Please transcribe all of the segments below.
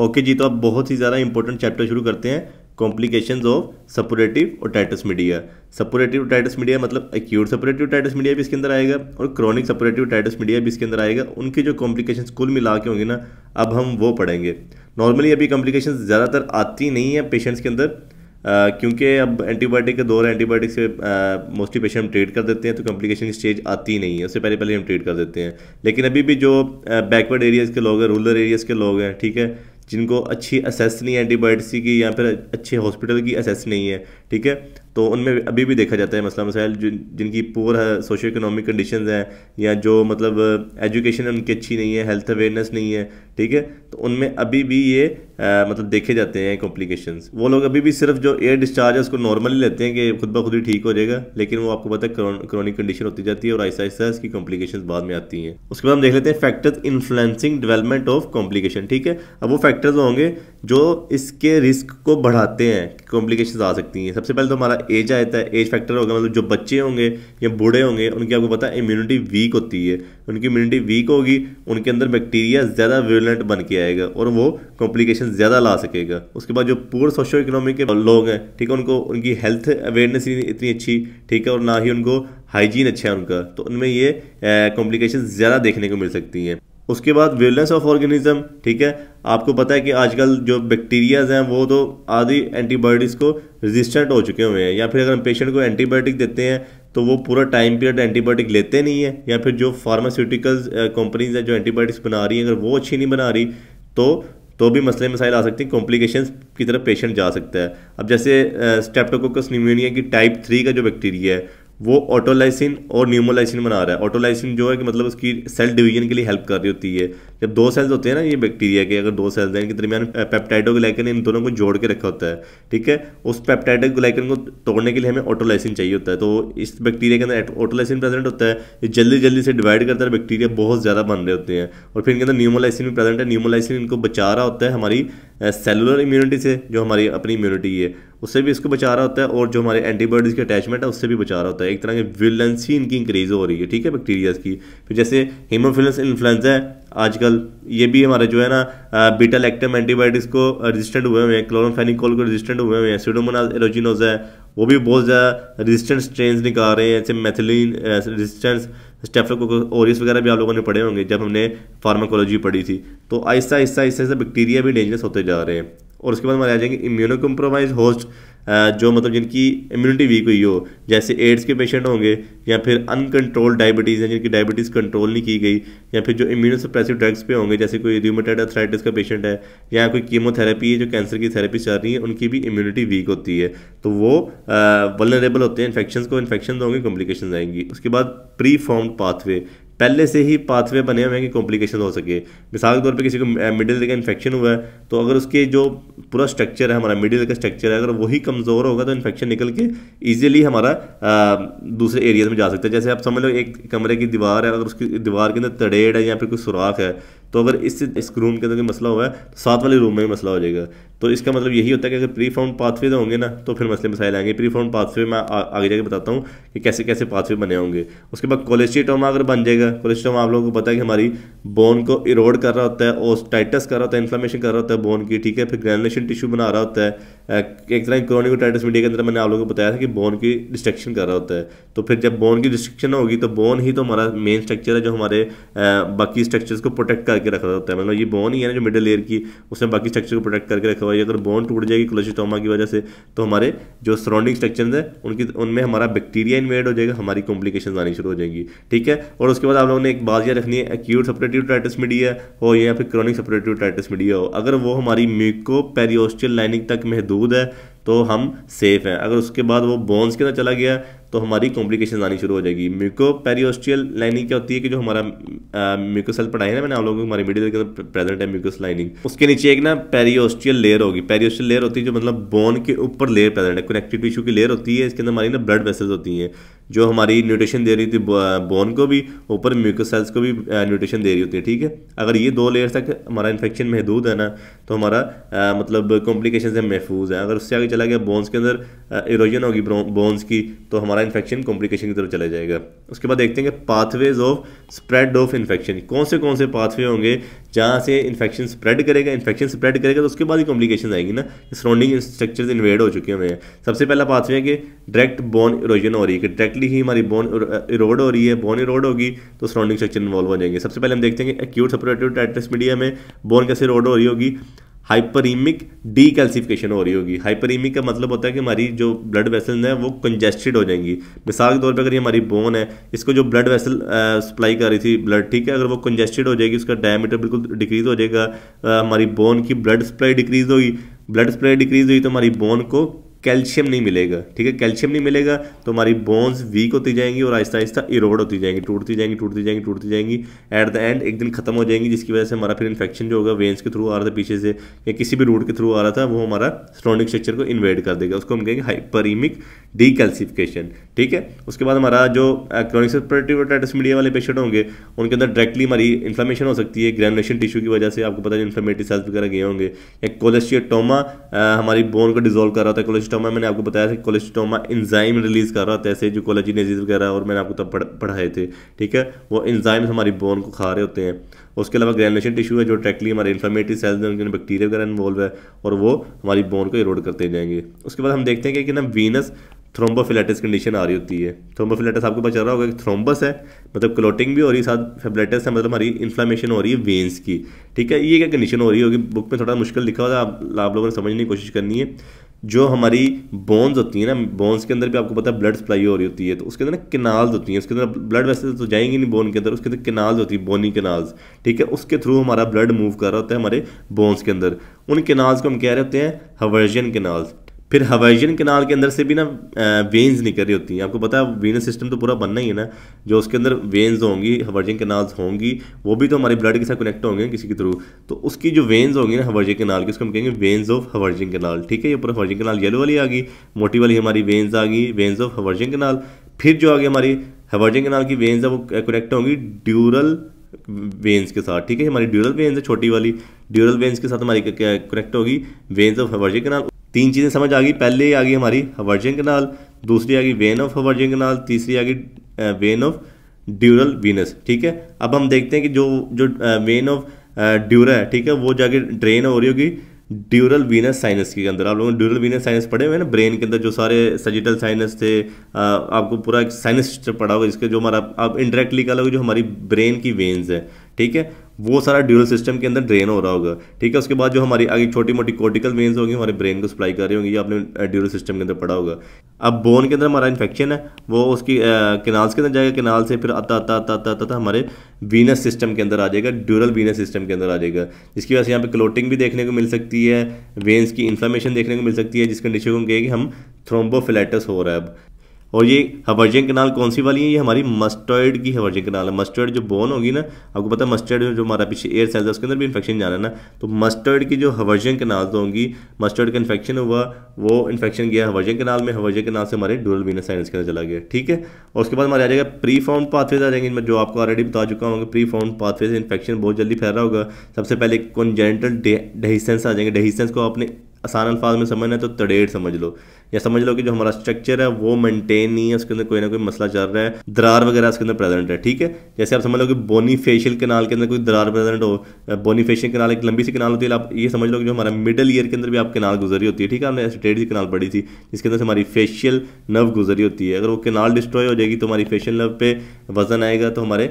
okay जी तो अब बहुत ही ज़्यादा इंपॉर्टेंट चैप्टर शुरू करते हैं complication of suppurative otitis media suppurative otitis media मतलब एक्यूट सपोरेटिव टाइटस मीडिया भी इसके अंदर आएगा और क्रॉनिक सपोरेटिव टाइटस मीडिया भी इसके अंदर आएगा उनके जो कॉम्प्लिकेशन कुल मिला के होंगे ना अब हम वो पढ़ेंगे नॉर्मली अभी कॉम्प्लिकेशन ज़्यादातर आती नहीं है पेशेंट्स के अंदर क्योंकि अब एंटीबायोटिक के दौर है एंटीबायोटिक से मोस्टली पेशेंट हम ट्रीट कर देते हैं तो कॉम्प्लिकेशन की स्टेज आती ही नहीं है उससे पहले पहले हम ट्रीट कर देते हैं लेकिन अभी भी जो बैकवर्ड एरियाज़ के लोग हैं रूरल एरियाज़ के लोग हैं ठीक है जिनको अच्छी असेस नहीं है एंटीबायोटिक्स की या फिर अच्छे हॉस्पिटल की असेस नहीं है ठीक है तो उनमें अभी भी देखा जाता है मसला मसाइल जिन जिनकी पोर सोशो इकोनॉमिक कंडीशन हैं या जो मतलब एजुकेशन उनकी अच्छी नहीं है हेल्थ अवेयरनेस नहीं है ठीक है तो उनमें अभी भी ये आ, मतलब देखे जाते हैं कॉम्प्लिकेशन वो लोग अभी भी सिर्फ जो एयर डिस्चार्ज है उसको नॉर्मली लेते हैं कि खुद ब खुद ही ठीक हो जाएगा लेकिन वो आपको पता है क्रोनिक कंडीशन होती जाती है और ऐसा ऐसा इसकी कॉम्प्लिकेशन बाद में आती हैं उसके बाद हम देख लेते हैं factors influencing development of complication ठीक है अब वो फैक्टर्स होंगे जो इसके रिस्क को बढ़ाते हैं कॉम्प्लिकेशन आ सकती हैं सबसे पहले तो हमारा एज आ जाता है एज फैक्टर होगा मतलब जो बच्चे होंगे या बूढ़े होंगे उनकी आपको पता है इम्यूनिटी वीक होती है उनकी इम्यूनिटी वीक होगी उनके अंदर बैक्टीरिया ज़्यादा वेलेंट बन के आएगा और वो कॉम्प्लिकेशन ज़्यादा ला सकेगा उसके बाद जो पूर सोशो इकोनॉमिक के लोग हैं ठीक है उनको उनकी हेल्थ अवेयरनेस इतनी अच्छी ठीक है और ना ही उनको हाइजीन अच्छा है उनका तो उनमें ये कॉम्प्लिकेशन ज़्यादा देखने को मिल सकती हैं उसके बाद वेलनेस ऑफ ऑर्गेनिज्म ठीक है आपको पता है कि आजकल जो बैक्टीरियाज हैं वो तो आधी एंटीबायोटिक्स को रेजिस्टेंट हो चुके हुए हैं या फिर अगर हम पेशेंट को एंटीबायोटिक देते हैं तो वो पूरा टाइम पीरियड एंटीबायोटिक लेते नहीं है या फिर जो फार्मास्यूटिकल्स कंपनीज हैं जो एंटीबायोटिक्स बना रही हैं अगर वो अच्छी नहीं बना रही तो तो भी मसले मसाइल आ सकते हैं कॉम्प्लिकेशन की तरफ पेशेंट जा सकता है अब जैसे स्टेप्टोकोकस न्यूमोनिया की टाइप थ्री का जो बैक्टीरिया है वो ऑटोलाइसिन और न्यूमोलाइसिन बना रहा है ऑटोलाइसिन जो है कि मतलब उसकी सेल डिवीजन के लिए हेल्प कर रही होती है जब दो सेल्स होते हैं ना ये बैक्टीरिया के अगर दो सेल्स हैं इनके दरमियान पेप्टाइडो ग्लाइकन इन दोनों को जोड़ के रखा होता है ठीक है उस पेप्टाइडो ग्लाइकन को तोड़ने के लिए हमें ऑटोलाइसिन चाहिए होता है तो इस बैक्टीरिया के अंदर ऑटोलाइसिन प्रेजेंट होता है ये जल्दी जल्दी से डिवाइड करता है बैक्टीरिया बहुत ज़्यादा बन रहे होते हैं और फिर इनके अंदर न्यूमोलाइसिन भी प्रेजेंट है न्यूमोलाइसिन इनको बचा रहा होता है हमारी सेलुलर इम्यूनिटी से जो हमारी अपनी इम्यूनिटी है उससे भी इसको बचा रहा होता है और जो हमारे एंटीबॉडीज़ के अटैचमेंट है उससे भी बचा रहा होता है एक तरह की विलेंसी इनकी इंक्रीज हो रही है ठीक है बैक्टीरियाज़ की फिर जैसे हीमोफिलस इन्फ्लुएंजा है आजकल आजकल ये भी हमारे जो है ना बीटा लैक्टम एंटीबायोटिक्स को रेजिस्टेंट हुए हुए हैं क्लोरोफेनिकोल को रेजिस्टेंट हुए हुए हैं सीडोमोनाज एरोजिनोज है वो भी बहुत ज़्यादा रेजिस्टेंट स्ट्रेन निकाल रहे हैं जैसे मैथिलीन रेजिस्टेंस स्टेफलोकोरियस वगैरह भी आप लोगों ने पढ़े होंगे जब हमने फार्माकोलॉजी पढ़ी थी तो आहिस्ता आहिस्ता आहिस्ता आहिस्ता बैक्टीरिया भी डेंजरस होते जा रहे हैं और उसके बाद हमारे आ जाएंगे इम्यूनो कम्प्रोमाइज होस्ट जो मतलब जिनकी इम्यूनिटी वीक हुई हो जैसे एड्स के पेशेंट होंगे या फिर अनकंट्रोल डायबिटीज़ है जिनकी डायबिटीज़ कंट्रोल नहीं की गई या फिर जो इम्यूनो सप्रेसिव ड्रग्स पे होंगे जैसे कोई रिमोटेड अथराइटिस का पेशेंट है या कोई कीमोथेरेपी है जो कैंसर की थेरेपी चल रही है उनकी भी इम्यूनिटी वीक होती है तो वो वलनरेबल होते हैं इन्फेक्शन को इन्फेक्शन होंगे कॉम्प्लिकेशन आएंगी उसके बाद प्री फॉर्म्ड पाथवे पहले से ही पाथवे बने हुए हैं कि कॉम्प्लिकेशन हो सके मिसाल के तौर पे किसी को मिडिल का इन्फेक्शन हुआ है तो अगर उसके जो पूरा स्ट्रक्चर है हमारा मिडिल का स्ट्रक्चर है अगर वही कमज़ोर होगा तो इन्फेक्शन निकल के ईजिली हमारा आ, दूसरे एरियाज में जा सकता है जैसे आप समझ लो एक कमरे की दीवार है अगर उसकी दीवार के अंदर तड़ेड़ है या फिर कोई सुराख है तो अगर इस इस रूम के अंदर मसला हुआ है तो साथ वाले रूम में भी मसला हो जाएगा तो इसका मतलब यही होता है कि अगर प्री फाउंड पाथवे होंगे ना तो फिर मसले मसाए आएंगे प्री फाउंड पाथवे मैं आगे जाके बताता हूँ कि कैसे कैसे पाथवे बने होंगे उसके बाद कोलेस्ट्रीटोमा अगर बन जाएगा कोलेस्ट्रोमा आप लोगों को पता है कि हमारी बोन को इरोड कर रहा होता है और टाइटस कर रहा होता है इन्फ्लामेशन कर रहा होता है बोन की ठीक है फिर ग्रेनुलेशन टिश्यू बना रहा होता है एक तरह क्रोनिक टाइटस मीडिया के अंदर मैंने आप लोगों को बताया था कि बोन की डिस्ट्रक्शन कर रहा होता है तो फिर जब बोन की डिस्ट्रक्शन होगी तो बोन ही तो हमारा मेन स्ट्रक्चर है जो हमारे बाकी स्ट्रक्चर्स को प्रोटेक्ट करके करके रखा होता है मतलब ये बोन ही है ना जो मिडिल लेयर की उसमें बाकी स्ट्रक्चर को प्रोटेक्ट करके रखा हुआ है अगर बोन टूट जाएगी क्लोजिटोमा की वजह से तो हमारे जो सराउंडिंग स्ट्रक्चर है उनकी उनमें हमारा बैक्टीरिया इन्वेड हो जाएगा हमारी कॉम्प्लिकेशन आनी शुरू हो जाएगी ठीक है और उसके बाद आप लोगों ने एक बात यह रखनी है एक्यूट सपरेटिव टाइटस मीडिया हो या फिर क्रॉनिक सपरेटिव टाइटस मीडिया हो अगर वो हमारी म्यूको पेरियोस्टियल लाइनिंग तक महदूद है तो हम सेफ़ हैं अगर उसके बाद वो बोन्स के अंदर चला गया तो हमारी कॉम्प्लिकेशन आनी शुरू हो जाएगी मिको पेरियोस्टियल लाइनिंग क्या होती है कि जो हमारा म्यूकोसल पढ़ाई है ना मैंने आप लोगों को हमारे मीडियल के अंदर प्रेजेंट है म्यूकोस लाइनिंग उसके नीचे एक ना पेरियोस्टियल लेयर होगी पेरियोस्टियल लेयर होती है जो मतलब बोन के ऊपर लेयर प्रेजेंट है कनेक्टिव टिश्यू की लेयर होती है इसके अंदर हमारी ना ब्लड वेसल्स होती हैं जो हमारी न्यूट्रिशन दे रही होती है बोन को भी ऊपर सेल्स को भी न्यूट्रिशन दे रही होती है ठीक है अगर ये दो लेयर तक हमारा इन्फेक्शन महदूद है ना तो हमारा आ, मतलब कॉम्प्लिकेशन से महफूज है अगर उससे आगे चला गया बोन्स के अंदर इरोजन होगी बोन्स की तो हमारा इन्फेक्शन कॉम्प्लिकेशन की तरफ चला जाएगा उसके बाद देखते हैं कि pathways of spread of infection कौन से कौन से पाथवे होंगे जहाँ से इन्फेक्शन स्प्रेड करेगा इन्फेक्शन स्प्रेड करेगा तो उसके बाद ही कॉम्प्लिकेशन आएगी ना सराउंडिंग स्ट्रक्चर्स इन्वेड हो चुके हुए हैं सबसे पहला बात है कि डायरेक्ट बोन इरोजन हो रही है कि डायरेक्टली ही हमारी बोन इरोड हो रही है बोन इरोड होगी तो सराउंडिंग स्ट्रक्चर इन्वॉल्व हो जाएंगे सबसे पहले हम देखते हैं कि एक्यूट सपोरेटिव टाइटस मीडिया में बोन कैसे इरोड हो रही होगी हाइपरीमिक डी कैल्सिफिकेशन हो रही होगी हाइपरीमिक का मतलब होता है कि हमारी जो ब्लड वेसल्स हैं वो कंजेस्टेड हो जाएंगी मिसाल के तौर पर अगर ये हमारी बोन है इसको जो ब्लड वेसल सप्लाई कर रही थी ब्लड ठीक है अगर वो कंजेस्टेड हो जाएगी उसका डायमीटर बिल्कुल डिक्रीज़ हो जाएगा हमारी बोन की ब्लड सप्लाई डिक्रीज़ होगी ब्लड सप्लाई डिक्रीज़ हुई तो हमारी बोन को कैल्शियम नहीं मिलेगा ठीक है कैल्शियम नहीं मिलेगा तो हमारी बोन्स वीक होती जाएंगी और आहिस्ता आहिस्ता इरोड होती जाएंगी टूटती जाएंगी टूटती जाएंगी टूटती जाएंगी एट द एंड एक दिन खत्म हो जाएंगी जिसकी वजह से हमारा फिर इन्फेक्शन जो होगा वेंस के थ्रू आ रहा था पीछे से या किसी भी रूट के थ्रू आ रहा था वो हमारा स्ट्रॉनिक स्ट्रक्चर को इन्वेड कर देगा उसको हम कहेंगे हाइपरीमिक डीकैल्सिफिकेशन ठीक है उसके बाद हमारा जो क्रॉनिक मीडिया वाले पेशेंट होंगे उनके अंदर डायरेक्टली हमारी इन्फ्लामेशन हो सकती है ग्रेनुलेशन टिश्यू की वजह से आपको पता है इन्फ्लामेटिव सेल्स वगैरह गए होंगे या कोलेस्टियोटोमा हमारी बोन को डिजोल्व कर रहा था कोलेस्टोमा मैंने आपको बताया था कि कोलेस्टोमा इंजाइम रिलीज़ कर रहा था ऐसे जो कोलाजिनेजिस वगैरह और मैंने आपको तब पढ़, पढ़ाए थे ठीक है वो इंजाइम्स हमारी बोन को खा रहे होते हैं उसके अलावा ग्रेनेशन टिश्यू है जो डायरेक्टली हमारे इन्फ्लामेटरी सेल्स हैं उनके बैक्टीरिया वगैरह इन्वॉल्व है और वो हमारी बोन को इरोड करते जाएंगे उसके बाद हम देखते हैं कि ना वीनस थ्रोम्बोफिलाइटिस कंडीशन आ रही होती है थ्रोम्बोफिलाइटिस आपको पता चल रहा होगा कि थ्रोम्बस है मतलब क्लोटिंग भी हो रही है साथ फेबलेटिस है मतलब हमारी इन्फ्लामेशन हो रही है वेंस की ठीक है ये क्या कंडीशन हो रही होगी बुक में थोड़ा मुश्किल लिखा हुआ आप लोगों ने समझने की कोशिश करनी है जो हमारी बोन्स होती है ना बोन्स के अंदर भी आपको पता है ब्लड सप्लाई हो रही होती है तो उसके अंदर ना किनाल्स होती हैं उसके अंदर ब्लड वैसे तो जाएंगी नहीं बोन के अंदर उसके अंदर किनाल्स होती है बोनी किनाल्स ठीक है उसके थ्रू हमारा ब्लड मूव कर रहा होता है हमारे बोन्स के अंदर उन किनाल्स को हम कह रहे होते हैं हवर्जन किनाल्स फिर हवाइजन कनाल के अंदर से भी ना वेन्स निकल रही होती हैं आपको पता है वेनस सिस्टम तो पूरा बनना ही है ना जो उसके अंदर वेन्स होंगी हवाइजन कनाल्स होंगी वो भी तो हमारे ब्लड के साथ कनेक्ट होंगे किसी के थ्रू तो उसकी जो वेन्स होंगी ना हवाइजन कनाल की उसको हम कहेंगे वेन्स ऑफ हवाइजन कनाल ठीक है ये पूरा हवाइजन कनाल येलो वाली आ गई मोटी वाली हमारी वेन्स आ गई वेन्स ऑफ हवाइजन कनाल फिर जो आ गई हमारी हवाइजन कनाल की वेन्स है वो कनेक्ट होंगी ड्यूरल वेन्स के साथ ठीक है हमारी ड्यूरल वेन्स है छोटी वाली ड्यूरल वेन्स के साथ हमारी कनेक्ट होगी वेन्स ऑफ हवाइजन कनाल तीन चीज़ें समझ आ गई पहले आ गई हमारी हवर्जन कनाल दूसरी आ गई वेन ऑफ हवर्जन कनाल तीसरी आ गई वेन ऑफ ड्यूरल वीनस ठीक है अब हम देखते हैं कि जो जो वेन ऑफ ड्यूरा है ठीक है वो जाके ड्रेन हो रही होगी ड्यूरल वीनस साइनस के अंदर आप लोगों ने ड्यूरल वीनस साइनस पढ़े हुए हैं ना ब्रेन के अंदर जो सारे सजिटल साइनस थे आ, आपको पूरा एक साइनस पढ़ा होगा इसके जो हमारा आप इंडायरेक्टली कह लोगे जो हमारी ब्रेन की वेन्स है ठीक है वो सारा ड्यूरल सिस्टम के अंदर ड्रेन हो रहा होगा ठीक है उसके बाद जो हमारी आगे छोटी मोटी कोर्टिकल वेन्स होंगी हमारे ब्रेन को सप्लाई कर रही होंगी ये आपने ड्यूरल सिस्टम के अंदर पड़ा होगा अब बोन के अंदर हमारा इन्फेक्शन है वो उसकी किनाल्स के अंदर जाएगा किनाल से फिर आता आता आता आता आता हमारे वीनस सिस्टम के अंदर आ जाएगा ड्यूरल वीनस सिस्टम के अंदर आ जाएगा जिसकी वजह से यहाँ पर क्लोटिंग भी देखने को मिल सकती है वेन्स की इन्फ्लामेशन देखने को मिल सकती है जिस कंडीशन को हम कहेंगे हम हो रहा है अब और ये हवर्जन कनाल कौन सी वाली है ये हमारी मस्टर्ड की हवर्जन कनाल है मस्टर्ड जो बोन होगी ना आपको पता है मस्टर्ड जो हमारा पीछे एयर सेल्स है उसके अंदर भी इन्फेक्शन जाना है ना तो मस्टर्ड की जो हवर्जन कनाल तो होंगी मस्टर्ड का इन्फेक्शन हुआ वो इन्फेक्शन गया हवर्जन कनाल में हवर्जन कनाल से हमारे डोरल वीनस साइनस के अंदर चला गया ठीक है और उसके बाद हमारे आ जाएगा प्री फाउंड पाथवेज आ जाएंगे जो आपको ऑलरेडी बता चुका हूँ प्री फाउंड पाथवे से इन्फेक्शन बहुत जल्दी फैल रहा होगा सबसे पहले कॉन्जेंटल डेहीसेंस आ जाएंगे डेहीसेंस को आपने आसान अल्फाज में समझना है तो तड़ेड़ समझ लो या समझ लो कि जो हमारा स्ट्रक्चर है वो मेंटेन नहीं है उसके अंदर कोई ना कोई मसला चल रहा है दरार वगैरह उसके अंदर प्रेजेंट है ठीक है जैसे आप समझ लो कि बोनी फेशियल कनाल के अंदर कोई दरार प्रेजेंट हो बोनी फेशियल कनाल एक लंबी सी कनाल होती है आप ये समझ लो कि जो हमारा मिडल ईयर के अंदर भी आप कनाल गुजरी होती है ठीक है हमने स्टेट की कनाल पड़ी थी जिसके अंदर से हमारी फेशियल नर्व गुजरी होती है अगर वो कनाल डिस्ट्रॉय हो जाएगी तो हमारी फेशियल नर्व पे वजन आएगा तो हमारे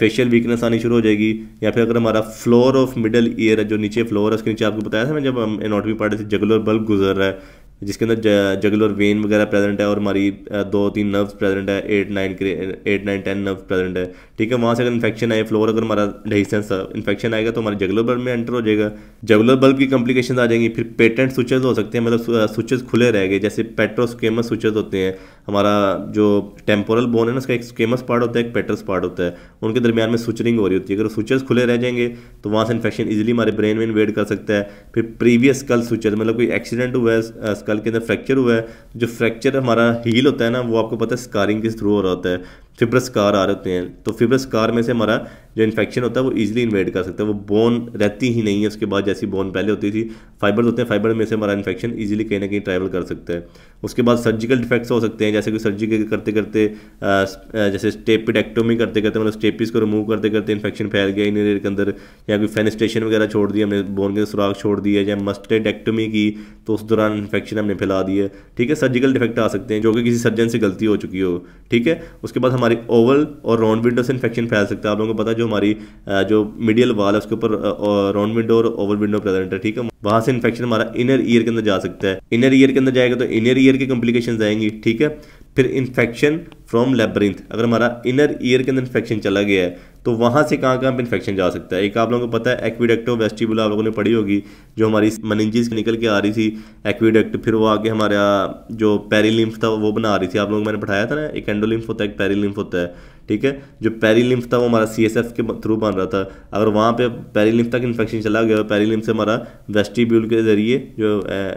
फेशियल वीकनेस आनी शुरू हो जाएगी या फिर अगर हमारा फ्लोर ऑफ मिडल ईयर है जो नीचे फ्लोर है उसके नीचे आपको बताया था मैं जब हम एनोटमी पढ़ रहे थे जगुलर बल्ब गुजर रहा है जिसके अंदर जगुलर वेन वगैरह प्रेजेंट है और हमारी दो तीन नर्व प्रेजेंट है eight nine eight nine ten nerve present है ठीक है वहाँ से अगर इन्फेक्शन आए फ्लोर अगर हमारा रेजिस्टेंस इन्फेक्शन आएगा तो हमारे जगुलर बल्ब में एंटर हो जाएगा जगुलर बल्ब की कॉम्प्लिकेशन आ जाएंगी फिर पेटेंट स्विचेज हो सकते हैं मतलब स्विचेज खुले रह गए जैसे पेट्रोस्केमस स्विचेज होते हैं हमारा जो टेम्पोरल बोन है ना उसका एक स्केमस पार्ट होता है एक पेट्रस पार्ट होता है उनके दरमियान में स्विचरिंग हो रही होती है अगर स्विचेज खुले रह जाएंगे तो वहाँ से इन्फेक्शन इजिली हमारे ब्रेन में इन्वेड कर सकता है फिर प्रीवियस कल स्विचेज मतलब कोई एक्सीडेंट हुआ है स्कल के अंदर फ्रैक्चर हुआ है जो फ्रैक्चर हमारा हील होता है ना वो आपको पता है स्कारिंग के थ्रू हो रहा होता है फिब्रस कार आ रहे हैं तो फिब्रस कार में से हमारा जो इन्फेक्शन होता है वो इजीली इन्वेड कर सकता है वो बोन रहती ही नहीं है उसके बाद जैसी बोन पहले होती थी फाइबर होते हैं फाइबर में से हमारा इन्फेक्शन इजीली कहीं ना कहीं ट्रैवल कर सकता है उसके बाद सर्जिकल डिफेक्ट्स हो सकते हैं जैसे कि सर्जिकल करते करते जैसे स्टेपिडेक्टोमी करते करते मतलब स्टेपिस को रिमूव करते करते इन्फेक्शन फैल गया इन एरियर के अंदर या कोई फेनिस्टेशन वगैरह छोड़ दिया हमने बोन के सुराख छोड़ दिया या मस्टेडेक्टोमी की तो उस दौरान इन्फेक्शन हमने फैला दिया ठीक है सर्जिकल डिफेक्ट आ सकते हैं जो कि किसी सर्जन से गलती हो चुकी हो ठीक है उसके बाद हमारी ओवल और राउंड विंडो से इन्फेक्शन फैल सकता है आप लोगों को पता है जो हमारी जो मिडियल वाल है उसके ऊपर राउंड विंडो और ओवल विंडो प्रेजेंट है ठीक है वहां से इन्फेक्शन हमारा इनर ईयर के अंदर जा सकता है इनर ईयर के अंदर जाएगा तो इनर ईयर की कॉम्प्लिकेशन आएंगी ठीक है फिर इन्फेक्शन फ्रॉम लेबरिंथ अगर हमारा इनर ईयर के अंदर इन्फेक्शन चला गया है तो वहाँ से कहाँ कहाँ पर इन्फेक्शन जा सकता है एक आप लोगों को पता है एक्विडक्टो वेस्टिबुल आप लोगों ने पढ़ी होगी जो हमारी मनिंजिस निकल के आ रही थी एक्विडक्ट फिर वो आके हमारा जो पेरीलिम्फ था वो बना रही थी आप लोगों को मैंने पढ़ाया था ना एक एंडोलिम्फ होता है एक पेरीलिम्फ होता है ठीक है जो पेरीलिम्फ था वो हमारा सी के थ्रू बन रहा था अगर वहाँ पे पेरीलिम्फ तक इन्फेक्शन चला गया और पेरीलिम्फ से हमारा वेस्टिब्यूल के जरिए जो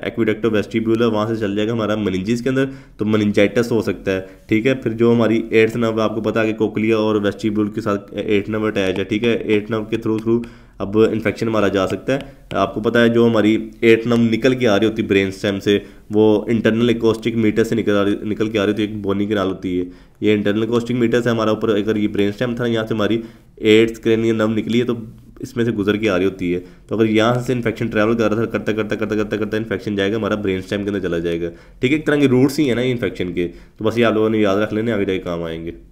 एक्विडक्टो वेस्टिब्यूल है वहाँ से चल जाएगा हमारा मनिजिस के अंदर तो मनिजाइटस हो सकता है ठीक है फिर जो हमारी एट्थ नर्व आपको पता है कि कोकलिया और वेस्टिब्यूल के साथ एट नर्व अटैच है ठीक है एट नर्व के थ्रू थ्रू अब इन्फेक्शन मारा जा सकता है आपको पता है जो हमारी एटनम निकल के आ रही होती है ब्रेन स्टेम से वो इंटरनल इकोस्टिक मीटर से निकल आ रही निकल के आ रही होती है एक बोनी कनाल होती है ये इंटरनल इकोस्टिक मीटर से हमारा ऊपर अगर ये ब्रेन स्टेम था यहाँ से हमारी एड्स क्रेनियल नम निकली है तो इसमें से गुजर के आ रही होती है तो अगर यहाँ से इन्फेक्शन ट्रैवल कर रहा था करता करता करता करता करता इन्फेक्शन जाएगा हमारा ब्रेन स्टेम के अंदर चला जाएगा ठीक है एक तरह के रूट्स ही है ना इन्फेक्शन के तो बस ये आप लोगों ने याद रख लेने आगे जाए काम आएंगे